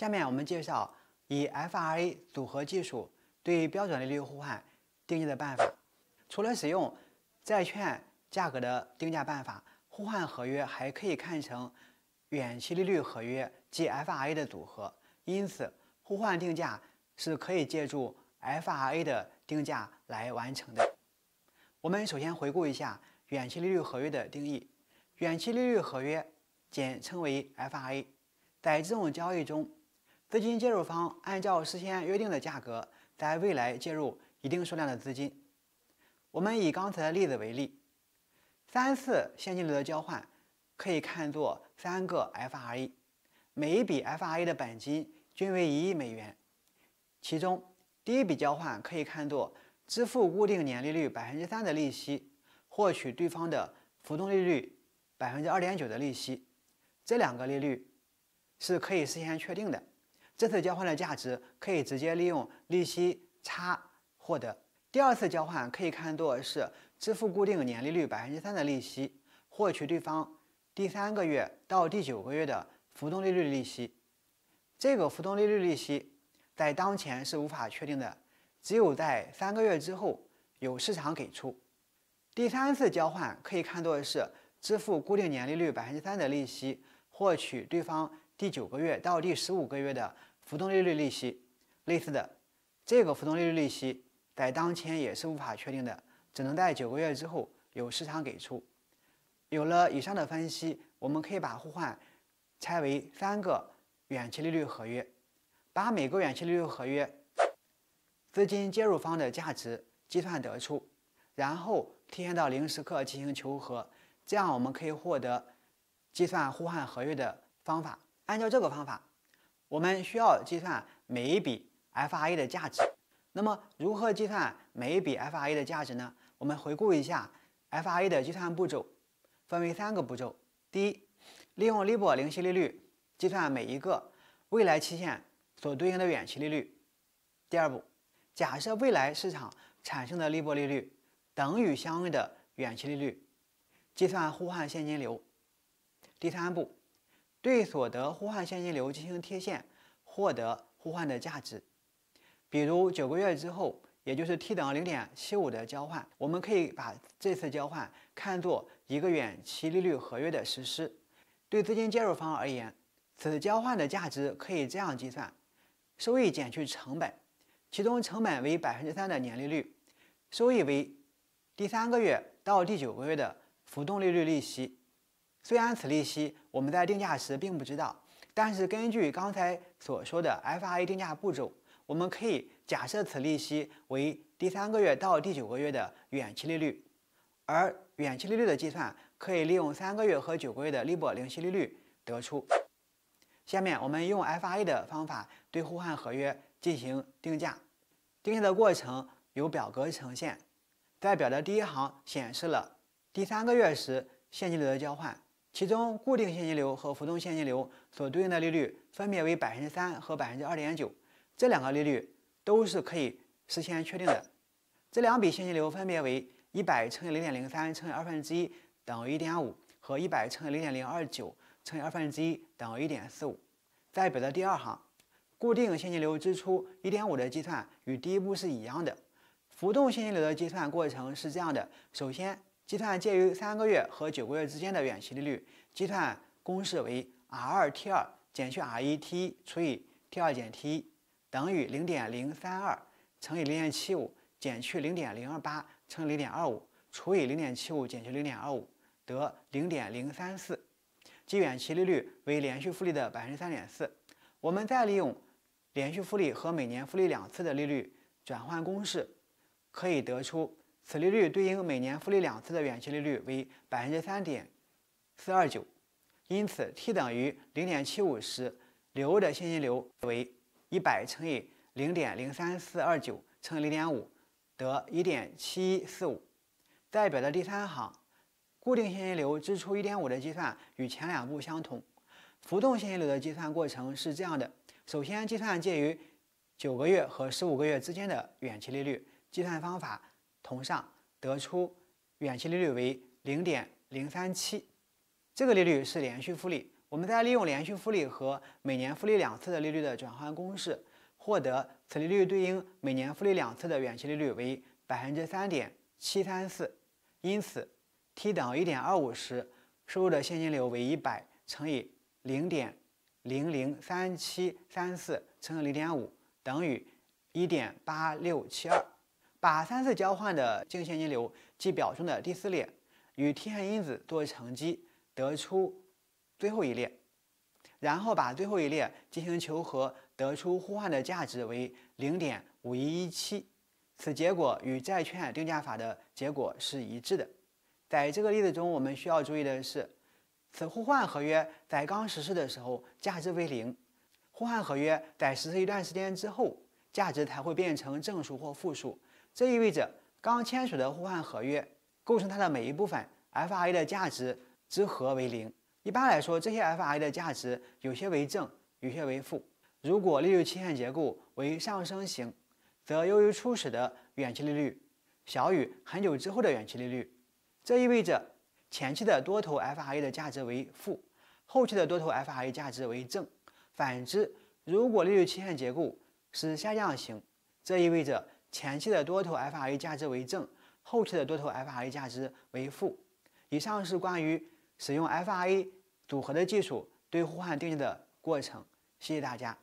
下面我们介绍以 FRA 组合技术对标准利率互换定价的办法。除了使用债券价格的定价办法，互换合约还可以看成远期利率合约及 FRA 的组合，因此互换定价是可以借助 FRA 的定价来完成的。我们首先回顾一下远期利率合约的定义。远期利率合约简称为 FRA，在这种交易中。资金介入方按照事先约定的价格，在未来介入一定数量的资金。我们以刚才的例子为例，三次现金流的交换可以看作三个 FRA，每一笔 FRA 的本金均为一亿美元。其中，第一笔交换可以看作支付固定年利率百分之三的利息，获取对方的浮动利率百分之二点九的利息。这两个利率是可以事先确定的。这次交换的价值可以直接利用利息差获得。第二次交换可以看作是支付固定年利率百分之三的利息，获取对方第三个月到第九个月的浮动利率利息。这个浮动利率利息在当前是无法确定的，只有在三个月之后有市场给出。第三次交换可以看作是支付固定年利率百分之三的利息，获取对方第九个月到第十五个月的。浮动利率利息，类似的，这个浮动利率利息在当前也是无法确定的，只能在九个月之后由市场给出。有了以上的分析，我们可以把互换拆为三个远期利率合约，把每个远期利率合约资金接入方的价值计算得出，然后提前到零时刻进行求和，这样我们可以获得计算互换合约的方法。按照这个方法。我们需要计算每一笔 FRA 的价值。那么，如何计算每一笔 FRA 的价值呢？我们回顾一下 FRA 的计算步骤，分为三个步骤：第一，利用 LIBOR 零息利率计算每一个未来期限所对应的远期利率；第二步，假设未来市场产生的 LIBOR 利率等于相应的远期利率，计算互换现金流；第三步。对所得互换现金流进行贴现，获得互换的价值。比如九个月之后，也就是 t 于零0.75的交换，我们可以把这次交换看作一个远期利率合约的实施。对资金介入方而言，此交换的价值可以这样计算：收益减去成本，其中成本为3%的年利率，收益为第三个月到第九个月的浮动利率利息。虽然此利息我们在定价时并不知道，但是根据刚才所说的 FRA 定价步骤，我们可以假设此利息为第三个月到第九个月的远期利率，而远期利率的计算可以利用三个月和九个月的利 i 零息利率得出。下面我们用 FRA 的方法对互换合约进行定价，定价的过程由表格呈现，在表的第一行显示了第三个月时现金流的交换。其中固定现金流和浮动现金流所对应的利率分别为百分之三和百分之二点九，这两个利率都是可以事先确定的。这两笔现金流分别为一百乘以零点零三乘以二分之一等于一点五和一百乘以零点零二九乘以二分之一等于一点四五。在表的第二行，固定现金流支出一点五的计算与第一步是一样的，浮动现金流的计算过程是这样的，首先。计算介于三个月和九个月之间的远期利率，计算公式为 r2t2 减去 r1t1 除以 t2 减 t1，等于0.032乘以0.75减去0.028乘0.25除以0.75减去0.25，得0.034，即远期利率为连续复利的3.4%。我们再利用连续复利和每年复利两次的利率转换公式，可以得出。此利率对应每年复利两次的远期利率为百分之三点四二九，因此 t 等于零点七五时，流的现金流为一百乘以零点零三四二九乘零点五，得一点七四五。在表的第三行，固定现金流支出一点五的计算与前两步相同。浮动现金流的计算过程是这样的：首先计算介于九个月和十五个月之间的远期利率，计算方法。同上得出远期利率为零点零三七，这个利率是连续复利。我们再利用连续复利和每年复利两次的利率的转换公式，获得此利率对应每年复利两次的远期利率为百分之三点七三四。因此，t 等于一点二五时，收入的现金流为一百乘以零点零零三七三四乘以零点五等于一点八六七二。把三次交换的净现金流即表中的第四列与天线因子做乘积，得出最后一列，然后把最后一列进行求和，得出互换的价值为零点五一一七。此结果与债券定价法的结果是一致的。在这个例子中，我们需要注意的是，此互换合约在刚实施的时候价值为零，互换合约在实施一段时间之后，价值才会变成正数或负数。这意味着刚签署的互换合约构成它的每一部分 f r a 的价值之和为零。一般来说，这些 f r a 的价值有些为正，有些为负。如果利率期限结构为上升型，则优于初始的远期利率小于很久之后的远期利率，这意味着前期的多头 f r a 的价值为负，后期的多头 f r a 价值为正。反之，如果利率期限结构是下降型，这意味着。前期的多头 FRA 价值为正，后期的多头 FRA 价值为负。以上是关于使用 FRA 组合的技术对互换定价的过程。谢谢大家。